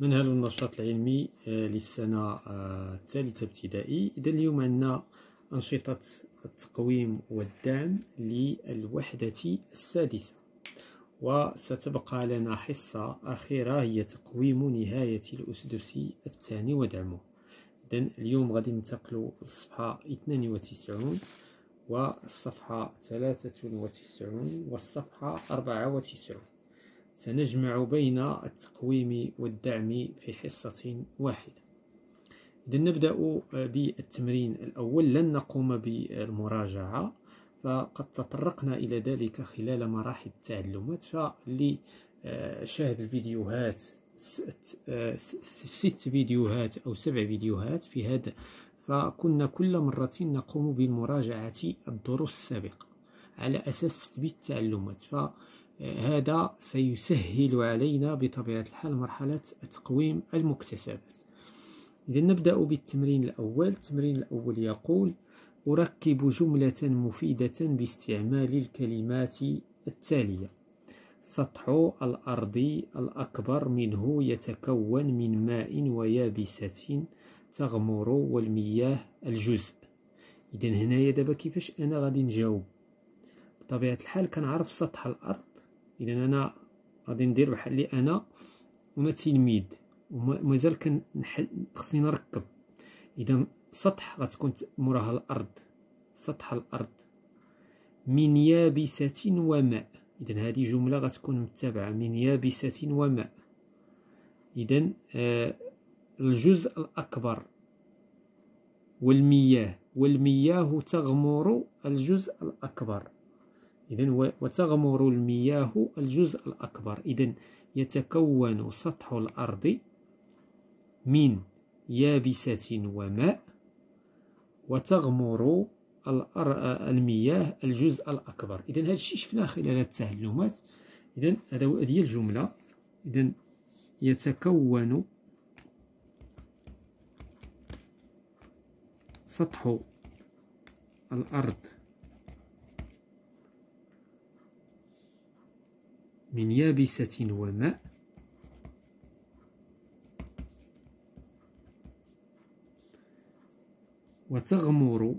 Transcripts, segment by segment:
منهل النشاط العلمي آه، للسنة آه، الثالثة ابتدائي إذا اليوم عندنا أنشطة التقويم والدعم للوحدة السادسة وستبقى لنا حصة أخيرة هي تقويم نهاية الأسدس الثاني ودعمه إذا اليوم غادي ننتقلوا للصفحة 92 والصفحة 93 والصفحة 94 سنجمع بين التقويم والدعم في حصة واحدة إذا نبدأ بالتمرين الأول لن نقوم بالمراجعة فقد تطرقنا إلى ذلك خلال مراحل التعلمات فاللي شاهد الفيديوهات ست فيديوهات أو سبع فيديوهات في هذا فكنا كل مرة نقوم بمراجعة الدروس السابقة على أساس تثبيت التعلمات ف هذا سيسهل علينا بطبيعة الحال مرحلة تقويم المكتسبات إذا نبدأ بالتمرين الأول التمرين الأول يقول أركب جملة مفيدة باستعمال الكلمات التالية سطح الأرض الأكبر منه يتكون من ماء ويابسة تغمر والمياه الجزء إذا هنايا دابا كيفاش أنا غادي نجاوب بطبيعة الحال كنعرف سطح الأرض اذا انا غادي ندير بحال انا وما تلميذ ومازال كنحل خصني نركب اذا سطح غتكون موراها الارض سطح الارض من يابسة وماء اذا هذه جملة غتكون متبعة من يابسة وماء اذا آه الجزء الاكبر والمياه والمياه تغمر الجزء الاكبر إذا وتغمر المياه الجزء الأكبر إذا يتكون سطح الأرض من يابسة وماء وتغمر المياه الجزء الأكبر إذا هذا الشيء شفناه خلال التعلمات إذا هذا هي الجملة إذا يتكون سطح الأرض من يابسة وماء وتغمر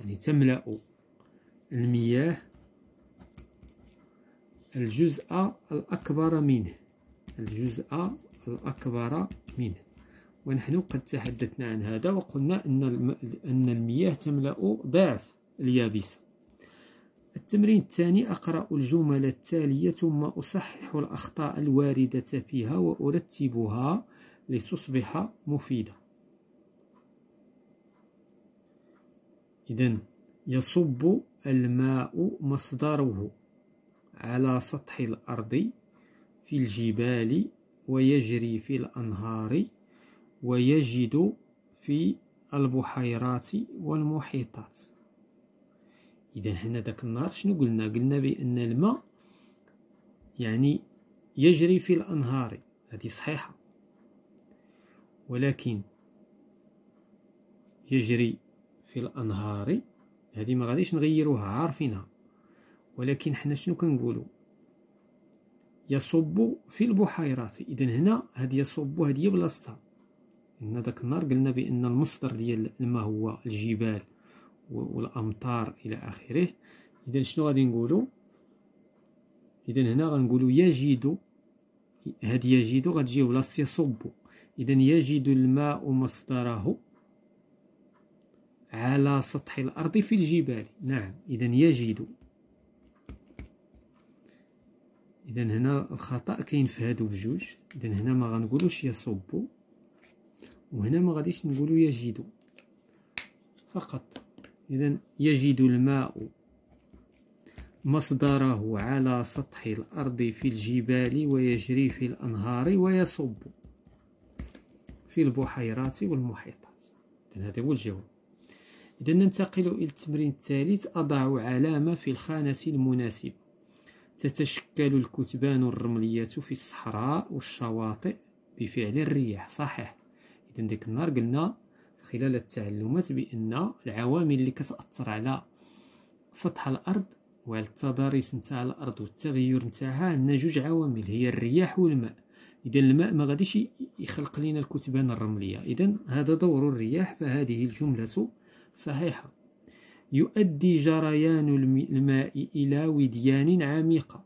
يعني تملأ المياه الجزء الأكبر منه الجزء الأكبر منه ونحن قد تحدثنا عن هذا وقلنا أن المياه تملأ ضعف اليابسة التمرين الثاني أقرأ الجمل التالية ثم أصحح الأخطاء الواردة فيها وأرتبها لتصبح مفيدة إذا يصب الماء مصدره على سطح الأرض في الجبال ويجري في الأنهار ويجد في البحيرات والمحيطات اذا هنا داك النهار شنو قلنا قلنا بان الماء يعني يجري في الانهار هذه صحيحه ولكن يجري في الانهار هذه ما غاديش نغيروها عارفينها ولكن حنا شنو كنقولوا يصب في البحيرات اذا هنا هذه يصب هذه بلاصتها هنا داك النهار قلنا بان المصدر ديال الماء هو الجبال والامطار الى اخره اذا شنو غادي نقولو اذا هنا غنقولو يجد هاد يجد غتجي ولا يصب اذا يجد الماء مصدره على سطح الارض في الجبال نعم اذا يجد اذا هنا الخطا كاين في هادو بجوج اذا هنا ما غنقولوش يصب وهنا ما غاديش نقولو يجد فقط إذا يجد الماء مصدره على سطح الأرض في الجبال ويجري في الأنهار ويصب في البحيرات والمحيطات هذا هو الجواب إذا ننتقل إلى التمرين الثالث أضع علامة في الخانة المناسبة تتشكل الكتبان الرملية في الصحراء والشواطئ بفعل الرياح صحيح إذا ديك النهار قلنا خلال التعلمات بأن العوامل اللي كتأثر على سطح الأرض وعلى التضاريس نتاع الأرض والتغير نتاعها عندنا جوج عوامل هي الرياح والماء إذا الماء ما غاديش يخلق لنا الكتبان الرملية إذا هذا دور الرياح فهذه الجملة صحيحة يؤدي جريان الماء إلى وديان عميقة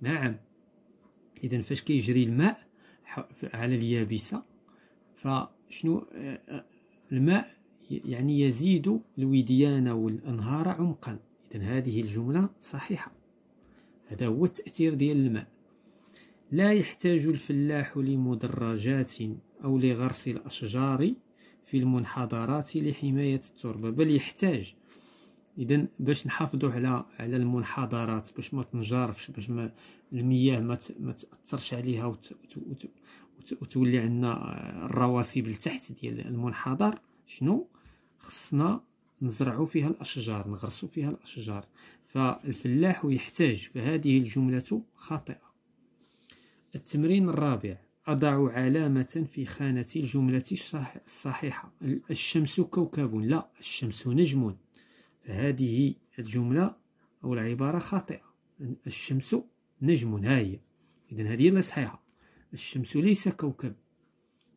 نعم إذا فاش كيجري الماء على اليابسة فشنو الماء يعني يزيد الوديان والأنهار عمقا إذا هذه الجملة صحيحة هذا هو التأثير ديال الماء لا يحتاج الفلاح لمدرجات أو لغرس الأشجار في المنحدرات لحماية التربة بل يحتاج إذا باش نحافظوا على على المنحدرات باش ما تنجرفش باش ما المياه ما تأثرش عليها وتولي عندنا الرواسب لتحت ديال المنحدر شنو خصنا نزرعوا فيها الاشجار نغرسوا فيها الاشجار فالفلاح يحتاج فهذه الجمله خاطئه التمرين الرابع أضع علامة في خانة الجملة الصحيحة الشمس كوكب لا الشمس نجم فهذه الجملة أو العبارة خاطئة الشمس نجم هاي إذا هذه اللي صحيحة الشمس ليس كوكب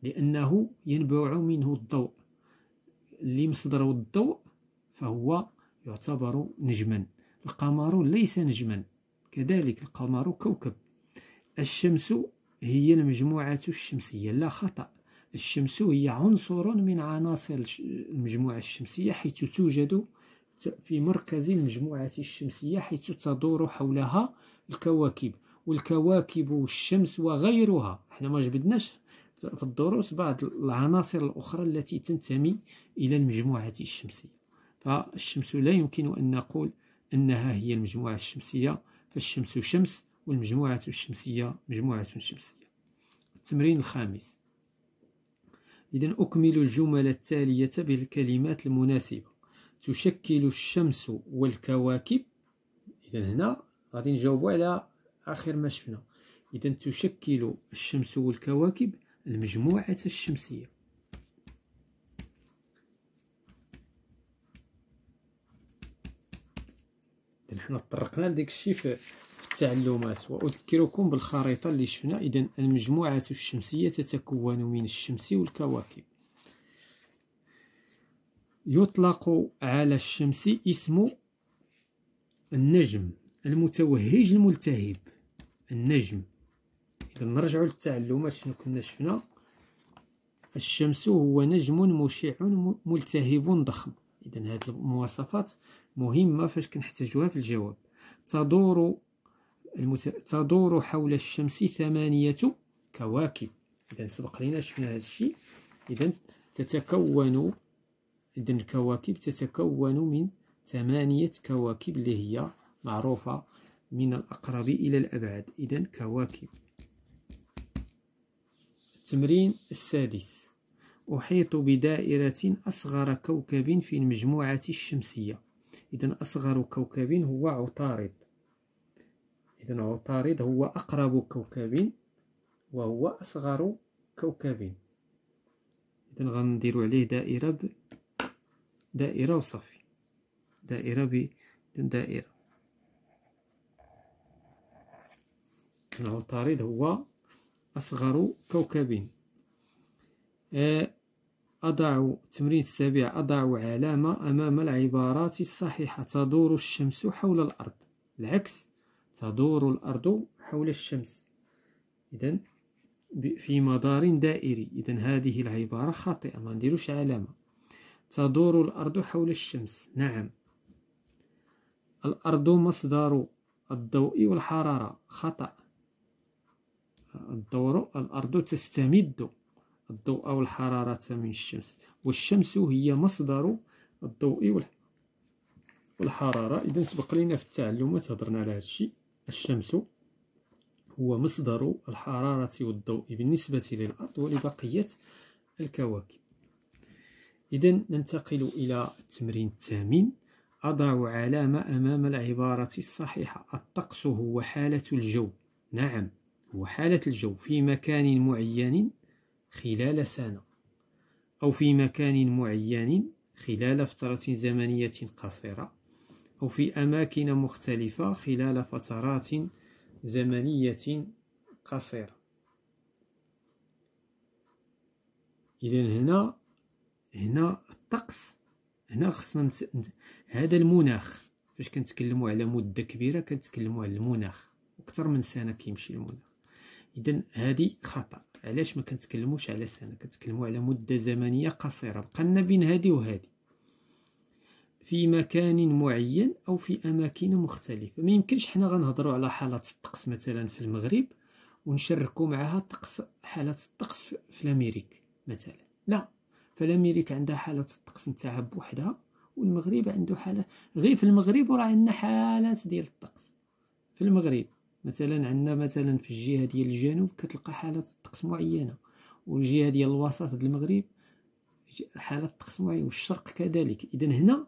لأنه ينبع منه الضوء اللي مصدره الضوء فهو يعتبر نجما القمر ليس نجما كذلك القمر كوكب الشمس هي المجموعة الشمسية لا خطأ الشمس هي عنصر من عناصر المجموعة الشمسية حيث توجد في مركز المجموعة الشمسية حيث تدور حولها الكواكب والكواكب والشمس وغيرها احنا ما جبدناش في الدروس بعض العناصر الأخرى التي تنتمي إلى المجموعة الشمسية فالشمس لا يمكن أن نقول أنها هي المجموعة الشمسية فالشمس شمس والمجموعة الشمسية مجموعة شمسية التمرين الخامس إذا أكمل الجمل التالية بالكلمات المناسبة تشكل الشمس والكواكب إذا هنا غادي نجاوبوا على آخر ما شفنا إذا تشكل الشمس والكواكب المجموعة الشمسية إذا حنا طرقنا لديك الشيء في التعلمات وأذكركم بالخريطة اللي شفنا إذا المجموعة الشمسية تتكون من الشمس والكواكب يطلق على الشمس اسم النجم المتوهج الملتهب النجم إذا نرجعوا للتعلمات شنو كنا شفنا الشمس هو نجم مشع ملتهب ضخم إذا هذه المواصفات مهمة فاش كنحتاجوها في الجواب تدور المت... تدور حول الشمس ثمانية كواكب إذا سبق لينا شفنا هذا الشيء إذا تتكون إذا الكواكب تتكون من ثمانية كواكب اللي هي معروفة من الأقرب إلى الأبعد إذا كواكب التمرين السادس أحيط بدائرة أصغر كوكب في المجموعة الشمسية إذا أصغر كوكب هو عطارد إذا عطارد هو أقرب كوكب وهو أصغر كوكب إذا غنديرو عليه دائرة ب... دائرة وصافي دائرة ب دائرة العطارد هو أصغر كوكب آه، أضع تمرين السابع أضع علامة أمام العبارات الصحيحة تدور الشمس حول الأرض العكس تدور الأرض حول الشمس إذا في مدار دائري إذا هذه العبارة خاطئة ما نديروش علامة تدور الأرض حول الشمس نعم الأرض مصدر الضوء والحرارة خطأ الدور الأرض تستمد الضوء والحرارة من الشمس والشمس هي مصدر الضوء والحرارة إذا سبق لنا في التعلمات هضرنا على هذا الشيء الشمس هو مصدر الحرارة والضوء بالنسبة للأرض ولبقية الكواكب إذا ننتقل إلى التمرين الثامن أضع علامة أمام العبارة الصحيحة الطقس هو حالة الجو نعم وحالة الجو في مكان معين خلال سنة أو في مكان معين خلال فترة زمنية قصيرة أو في أماكن مختلفة خلال فترات زمنية قصيرة إذا هنا هنا الطقس هنا خصنا هذا المناخ فاش كنتكلموا على مدة كبيرة كنتكلموا على المناخ أكثر من سنة كيمشي المناخ اذا هذه خطا علاش ما كنتكلموش على سنه كنتكلموا على مده زمنيه قصيره بقى بين هذه وهذه في مكان معين او في اماكن مختلفه ما يمكنش حنا غنهضروا على حاله الطقس مثلا في المغرب ونشركوا معها طقس حاله الطقس في الامريك مثلا لا فالامريك عندها حاله الطقس نتاعها بوحدها والمغرب عنده حاله غير في المغرب وراه عندنا حالات ديال الطقس في المغرب مثلا عندنا مثلا في الجهه ديال الجنوب كتلقى حالات الطقس معينه والجهه ديال الوسط ديال المغرب حالات الطقس معينه والشرق كذلك اذا هنا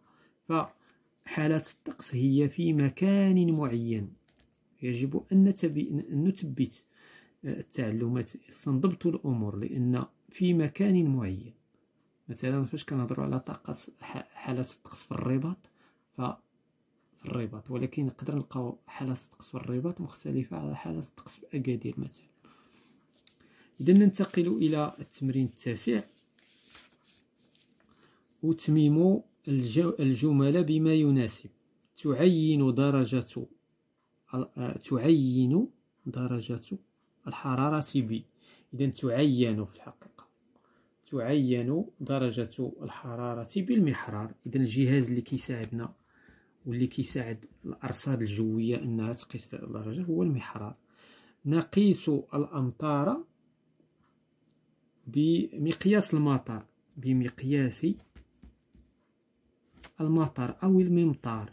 فحالات الطقس هي في مكان معين يجب ان نثبت آه، التعلمات استنضبط الامور لان في مكان معين مثلا فاش كنهضروا على طاقه حالات الطقس في الرباط ف في الرباط ولكن نقدر نلقاو حالات الطقس في الرباط مختلفه على حالات الطقس في اكادير مثلا اذا ننتقل الى التمرين التاسع وتميم الجمل بما يناسب تعين درجة تعين درجة الحرارة ب إذا تعين في الحقيقة تعين درجة الحرارة بالمحرار إذا الجهاز اللي كيساعدنا واللي كيساعد الارصاد الجويه انها تقيس الدرجه هو المحرار نقيس الامطار بمقياس المطر بمقياس المطر او الممطار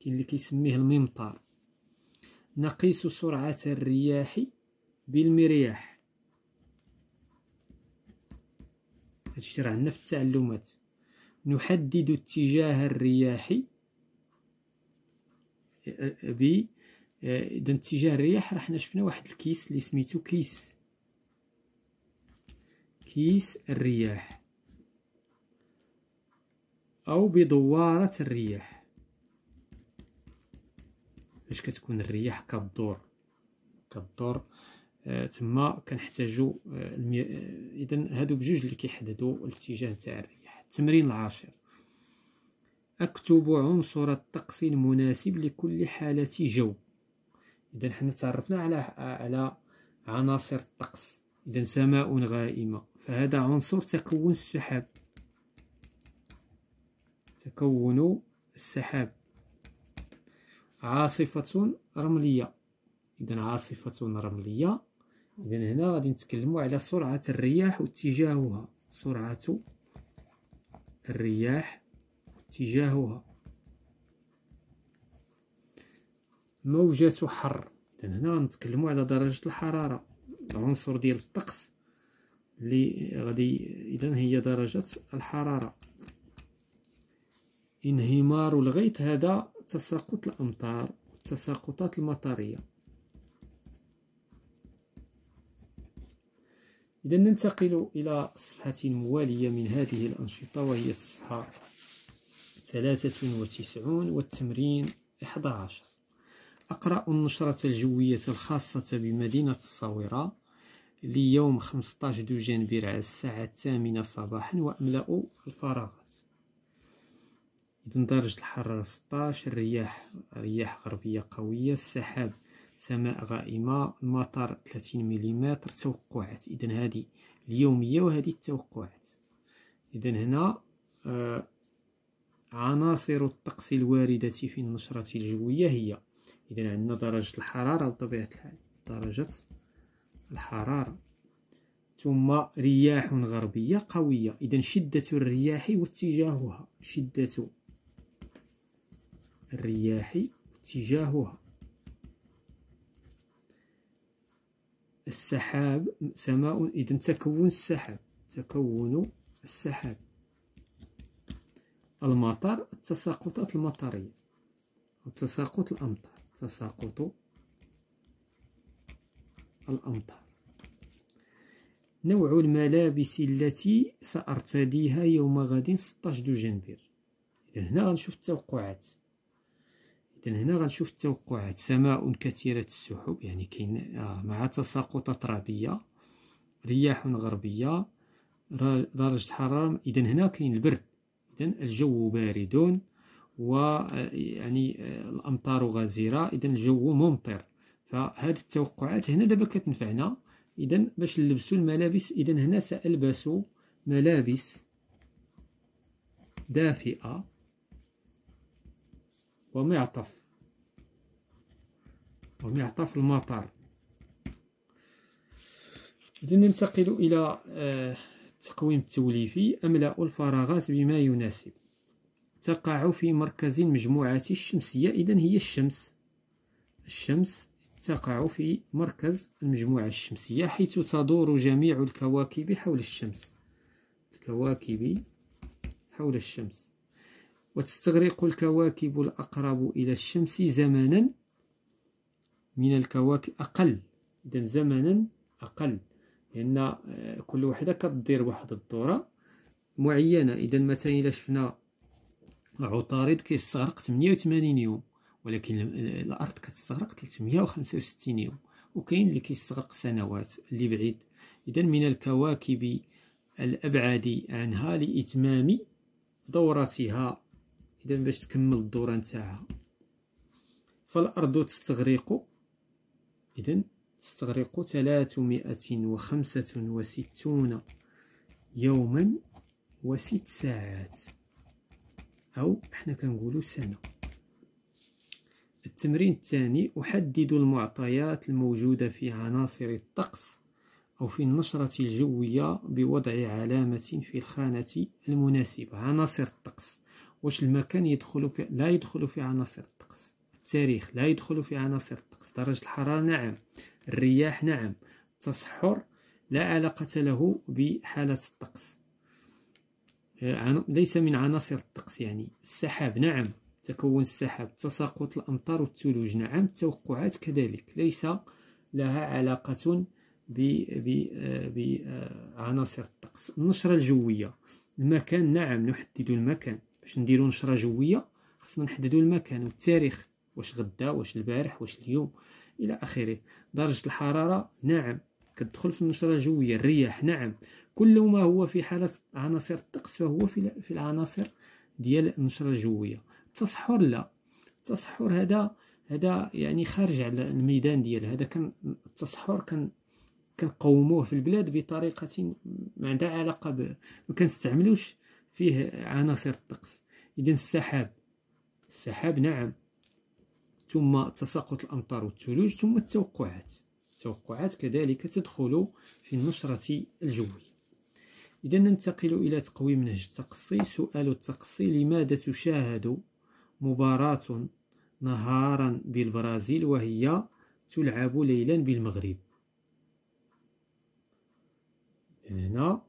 كاين اللي كيسميه الممطار نقيس سرعه الرياح بالمرياح هادشي راه عندنا في التعلمات نحدد اتجاه الرياح ب اذا آه، اتجاه الرياح راه حنا شفنا واحد الكيس اللي سميتو كيس كيس الرياح او بدواره الرياح فاش كتكون الرياح كدور كدور آه تما كنحتاجو آه المي... آه، اذا هادو بجوج اللي كيحددوا الاتجاه تاع الرياح التمرين العاشر أكتب عنصر الطقس المناسب لكل حالة جو إذا حنا تعرفنا على على عناصر الطقس إذا سماء غائمة فهذا عنصر تكون السحاب تكون السحاب عاصفة رملية إذا عاصفة رملية إذا هنا غادي نتكلموا على سرعة الرياح واتجاهها سرعة الرياح اتجاهها موجة حر هنا نتكلم على درجة الحرارة العنصر ديال الطقس اللي غادي اذا هي درجة الحرارة انهمار الغيث هذا تساقط الامطار والتساقطات المطرية اذا ننتقل الى صفحة موالية من هذه الانشطة وهي الصفحة ثلاثة وتسعون والتمرين عشر أقرأ النشرة الجوية الخاصة بمدينة الصويرة ليوم 15 جانبير على الساعة الثامنة صباحا وأملأ الفراغات إذن درجة الحرارة 16 الرياح رياح غربية قوية السحاب سماء غائمة المطر 30 ملم توقعات إذن هذه اليومية وهذه التوقعات إذن هنا آه عناصر الطقس الواردة في النشرة الجوية هي إذا عندنا درجة الحرارة بطبيعة الحال درجة الحرارة ثم رياح غربية قوية إذا شدة الرياح واتجاهها شدة الرياح واتجاهها السحاب سماء إذا تكون السحاب تكون السحاب المطر التساقطات المطرية وتساقط الأمطار تساقط الأمطار نوع الملابس التي سأرتديها يوم غد 16 دجنبير إذا هنا غنشوف التوقعات إذا هنا غنشوف التوقعات سماء كثيرة السحب يعني كاين آه، مع تساقطات رعدية رياح غربية درجة حرارة إذا هنا كاين البرد إذا الجو بارد ويعني آه، آه، الأمطار غزيرة إذا الجو ممطر فهاد التوقعات هنا دابا كتنفعنا إذا باش نلبسو الملابس إذا هنا سألبس ملابس دافئة ومعطف ومعطف المطر إذا ننتقل إلى آه التقويم التوليفي أملأ الفراغات بما يناسب تقع في مركز المجموعة الشمسية إذا هي الشمس الشمس تقع في مركز المجموعة الشمسية حيث تدور جميع الكواكب حول الشمس الكواكب حول الشمس وتستغرق الكواكب الأقرب إلى الشمس زمنا من الكواكب أقل إذا زمنا أقل لان آه، كل وحده كدير واحد الدوره معينه اذا مثلا الا شفنا عطارد كيستغرق 88 يوم ولكن الارض كتستغرق 365 يوم وكاين اللي كيستغرق سنوات اللي بعيد اذا من الكواكب الابعد عنها لاتمام دورتها اذا باش تكمل الدوره نتاعها فالارض تستغرق اذا تستغرق 365 يوما وست ساعات أو احنا كنقولوا سنة التمرين الثاني أحدد المعطيات الموجودة في عناصر الطقس أو في النشرة الجوية بوضع علامة في الخانة المناسبة عناصر الطقس واش المكان يدخل في لا يدخل في عناصر الطقس التاريخ لا يدخل في عناصر الطقس درجة الحرارة نعم الرياح نعم تصحر لا علاقة له بحالة الطقس آه، ليس من عناصر الطقس يعني السحاب نعم تكون السحاب تساقط الأمطار والثلوج نعم التوقعات كذلك ليس لها علاقة بعناصر آه، آه، الطقس النشرة الجوية المكان نعم نحدد المكان باش نديرو نشرة جوية خصنا نحددو المكان والتاريخ واش غدا واش البارح واش اليوم الى اخره درجه الحراره نعم كتدخل في النشره الجويه الرياح نعم كل ما هو في حاله عناصر الطقس فهو في العناصر ديال النشره الجويه التصحر لا التصحر هذا هذا يعني خارج على الميدان ديال هذا كان التصحر كان كنقوموه في البلاد بطريقه ما عندها علاقه ب... ما كنستعملوش فيه عناصر الطقس اذا السحاب السحاب نعم ثم تساقط الأمطار والثلوج ثم التوقعات التوقعات كذلك تدخل في النشرة الجوية إذا ننتقل إلى تقويم نهج التقصي سؤال التقصي لماذا تشاهد مباراة نهارا بالبرازيل وهي تلعب ليلا بالمغرب هنا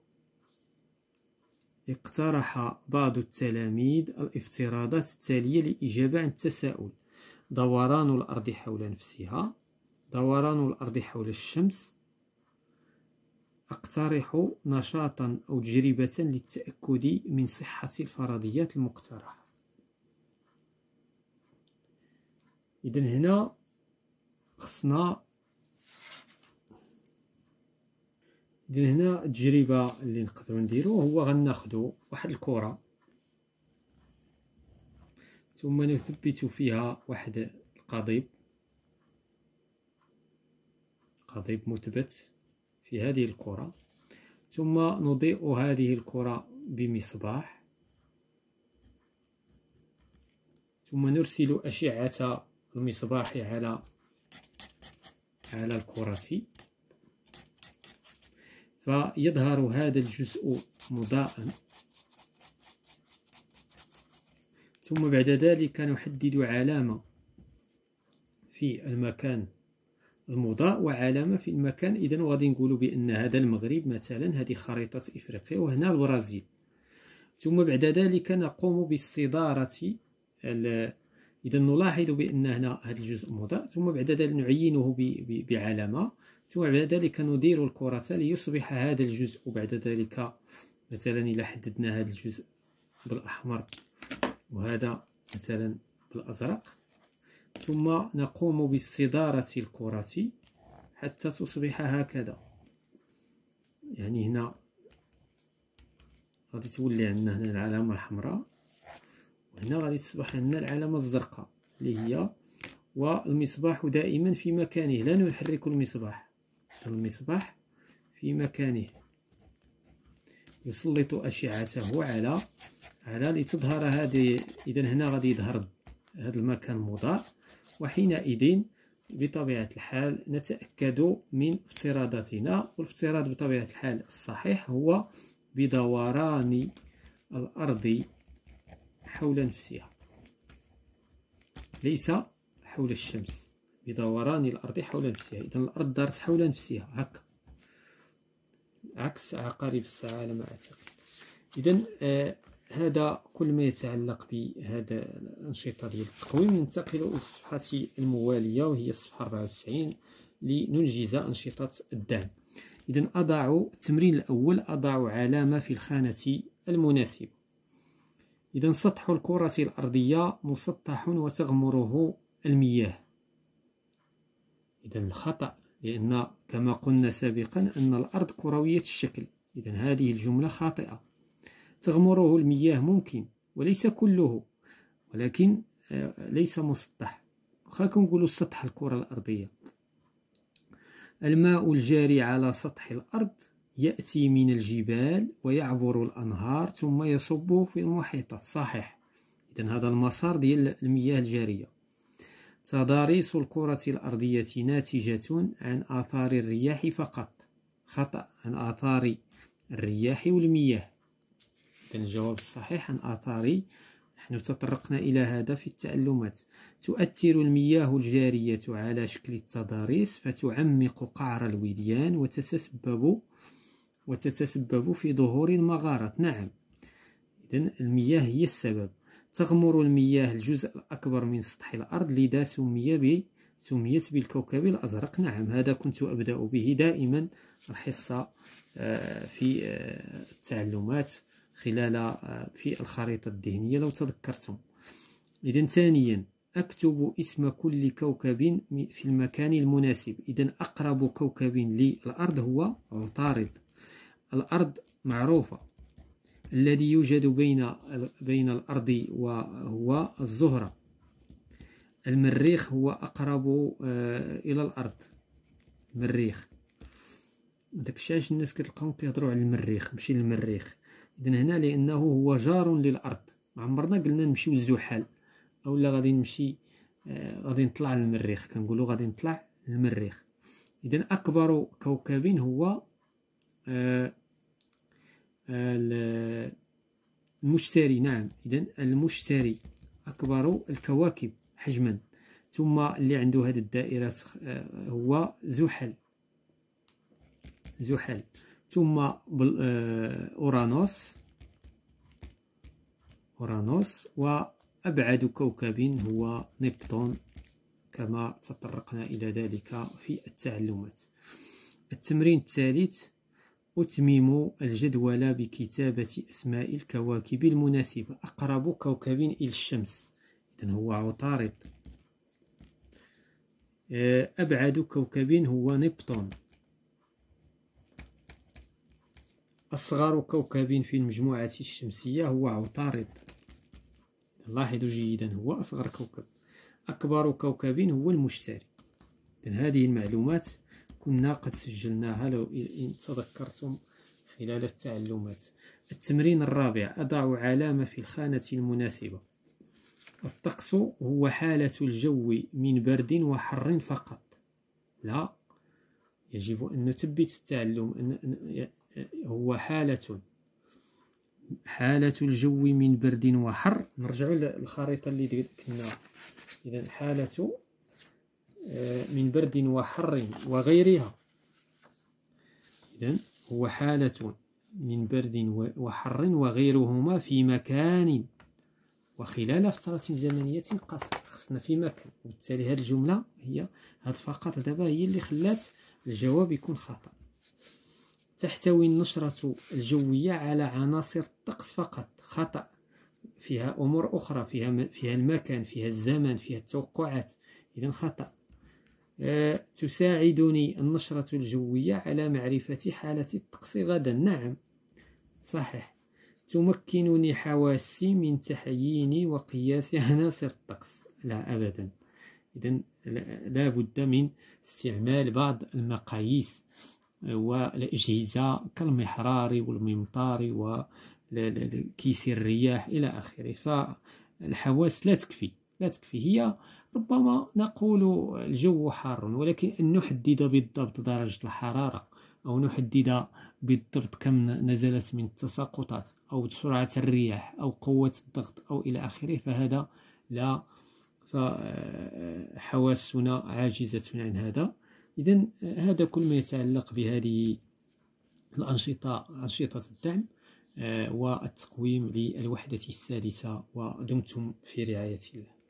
اقترح بعض التلاميذ الافتراضات التالية للإجابة عن التساؤل دوران الأرض حول نفسها دوران الأرض حول الشمس أقترح نشاطا أو تجربة للتأكد من صحة الفرضيات المقترحة إذن هنا خصنا إذن هنا التجربة اللي نقدروا نديرو هو غناخدو واحد الكرة ثم نثبت فيها واحد القضيب قضيب مثبت في هذه الكرة ثم نضيء هذه الكرة بمصباح ثم نرسل أشعة المصباح على على الكرة فيظهر هذا الجزء مضاءً ثم بعد ذلك نحدد علامة في المكان المضاء وعلامة في المكان إذا غادي نقولوا بأن هذا المغرب مثلا هذه خريطة إفريقيا وهنا البرازيل ثم بعد ذلك نقوم باستدارة إذا نلاحظ بأن هنا هذا الجزء مضاء ثم بعد ذلك نعينه بعلامة ثم بعد ذلك ندير الكرة ليصبح هذا الجزء وبعد ذلك مثلا إذا حددنا هذا الجزء بالأحمر وهذا مثلا بالأزرق ثم نقوم باستدارة الكرة حتى تصبح هكذا يعني هنا غادي تولي عندنا هنا العلامة الحمراء وهنا غادي تصبح عندنا العلامة الزرقاء اللي هي والمصباح دائما في مكانه لا نحرك المصباح المصباح في مكانه يسلط اشعته على على لتظهر هذه اذا هنا غادي يظهر هذا المكان مضاء وحينئذ بطبيعة الحال نتأكد من افتراضاتنا والافتراض بطبيعة الحال الصحيح هو بدوران الأرض حول نفسها ليس حول الشمس بدوران الأرض حول نفسها إذا الأرض دارت حول نفسها هكا عكس عقارب الساعة على ما أعتقد إذا آه هذا كل ما يتعلق بهذا الأنشطة ديال التقويم ننتقل إلى الصفحة الموالية وهي الصفحة 94 لننجز أنشطة الدعم إذا أضع التمرين الأول أضع علامة في الخانة المناسبة إذا سطح الكرة الأرضية مسطح وتغمره المياه إذا الخطأ لأن كما قلنا سابقا أن الأرض كروية الشكل إذا هذه الجملة خاطئة تغمره المياه ممكن وليس كله ولكن آه، ليس مسطح واخا نقولوا سطح الكرة الأرضية الماء الجاري على سطح الأرض يأتي من الجبال ويعبر الأنهار ثم يصبه في المحيطات صحيح إذا هذا المسار ديال المياه الجارية تضاريس الكرة الأرضية ناتجة عن آثار الرياح فقط خطأ عن آثار الرياح والمياه إذن الجواب الصحيح عن آثار نحن تطرقنا إلى هذا في التعلمات تؤثر المياه الجارية على شكل التضاريس فتعمق قعر الوديان وتتسبب وتتسبب في ظهور المغارات نعم إذن المياه هي السبب تغمر المياه الجزء الأكبر من سطح الأرض لذا سمي سميت بالكوكب الأزرق نعم هذا كنت أبدأ به دائما الحصة آه، في آه، التعلمات خلال آه، في الخريطة الذهنية لو تذكرتم إذا ثانيا أكتب اسم كل كوكب في المكان المناسب إذا أقرب كوكب للأرض هو عطارد الأرض معروفة الذي يوجد بين بين الأرض وهو الزهرة المريخ هو أقرب آه، إلى الأرض المريخ داكشي علاش الناس كتلقاهم كيهضروا على المريخ ماشي المريخ إذا هنا لأنه هو جار للأرض عمرنا قلنا نمشيو للزحل أولا غادي نمشي آه، غادي نطلع للمريخ كنقولوا غادي نطلع للمريخ إذا أكبر كوكب هو آه، المشتري نعم إذا المشتري أكبر الكواكب حجما ثم اللي عنده هذه الدائرة آه، هو زحل زحل ثم آه، أورانوس أورانوس وأبعد كوكب هو نبتون كما تطرقنا إلى ذلك في التعلمات التمرين الثالث أتمم الجدول بكتابة أسماء الكواكب المناسبة أقرب كوكب إلى الشمس إذن هو عطارد آه، أبعد كوكب هو نبطون أصغر كوكب في المجموعة الشمسية هو عطارد لاحظوا جيدا هو أصغر كوكب أكبر كوكب هو المشتري هذه المعلومات كنا قد سجلناها لو إن تذكرتم خلال التعلمات التمرين الرابع أضع علامة في الخانة المناسبة الطقس هو حالة الجو من برد وحر فقط لا يجب أن نثبت التعلم أن هو حالة حالة الجو من برد وحر نرجع للخريطة اللي كنا إذا حالة من برد وحر وغيرها إذن هو حالة من برد وحر وغيرهما في مكان وخلال فترة زمنية قصيرة خصنا في مكان وبالتالي هذه الجملة هي هاد فقط دابا هي اللي خلات الجواب يكون خطأ تحتوي النشرة الجوية على عناصر الطقس فقط خطأ فيها أمور أخرى فيها, فيها المكان فيها الزمن فيها التوقعات إذا خطأ تساعدني النشرة الجوية على معرفة حالة الطقس غدا نعم صحيح تمكنني حواسي من تحيين وقياس عناصر الطقس لا أبدا إذا لا بد من استعمال بعض المقاييس والأجهزة كالمحرار والممطار وكيس الرياح إلى آخره فالحواس لا تكفي لا تكفي هي ربما نقول الجو حار ولكن أن نحدد بالضبط درجة الحرارة أو نحدد بالضبط كم نزلت من التساقطات أو سرعة الرياح أو قوة الضغط أو إلى آخره فهذا لا فحواسنا آه، عاجزة عن هذا إذا آه، هذا كل ما يتعلق بهذه الأنشطة أنشطة الدعم آه، والتقويم للوحدة السادسة ودمتم في رعاية الله